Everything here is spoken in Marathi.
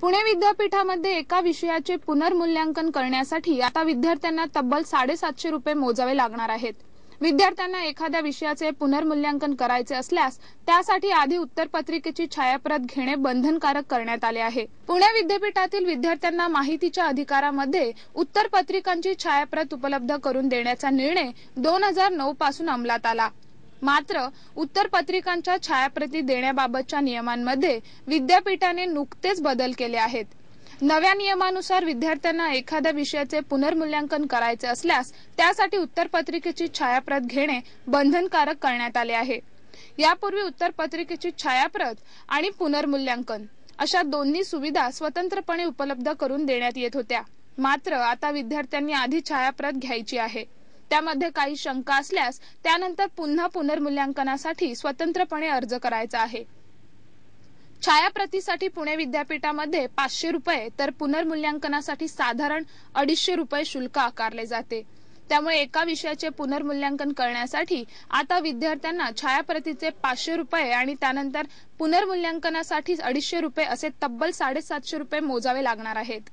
पुणे विद्यापीठामध्ये एका विषयाचे पुनर्मूल्यांकन करण्यासाठी आता विद्यार्थ्यांना तब्बल साडेसातशे रुपये मोजावे लागणार आहेत विद्यार्थ्यांना एखाद्या विषयाचे पुनर्मूल्यांकन करायचे असल्यास त्यासाठी आधी उत्तरपत्रिकेची छायाप्रत घेणे बंधनकारक करण्यात आले आहे पुणे विद्यापीठातील विद्यार्थ्यांना माहितीच्या अधिकारामध्ये उत्तरपत्रिकांची छायाप्रत उपलब्ध करून देण्याचा निर्णय दोन हजार नऊ पासून अंमलात आला मात्र पत्रिकांच्या छायाप्रती देण्याबाबतच्या नियमांमध्ये विद्यापीठाने नुकतेच बदल केले आहेत नव्या नियमानुसार विद्यार्थ्यांना एखाद्या विषयाचे पुनर्मूल्यांकन करायचे असल्यास त्यासाठी उत्तरपत्रिकेची छायाप्रत घेणे बंधनकारक करण्यात आले आहे यापूर्वी उत्तरपत्रिकेची छायाप्रत आणि पुनर्मूल्यांकन अशा दोन्ही सुविधा स्वतंत्रपणे उपलब्ध करून देण्यात येत होत्या मात्र आता विद्यार्थ्यांनी आधी छायाप्रत घ्यायची आहे त्यामध्ये काही शंका असल्यास त्यानंतर पुन्हा पुनर्मूल्यांकनासाठी स्वतंत्रपणे अर्ज करायचा आहे छायाप्रतीसाठी पुणे विद्यापीठामध्ये पाचशे रुपये तर पुनर्मूल्यांकनासाठी साधारण अडीचशे रुपये शुल्क आकारले जाते त्यामुळे एका विषयाचे पुनर्मूल्यांकन करण्यासाठी आता विद्यार्थ्यांना छायाप्रतीचे पाचशे रुपये आणि त्यानंतर पुनर्मूल्यांकनासाठी अडीचशे रुपये असे तब्बल साडेसातशे रुपये मोजावे लागणार आहेत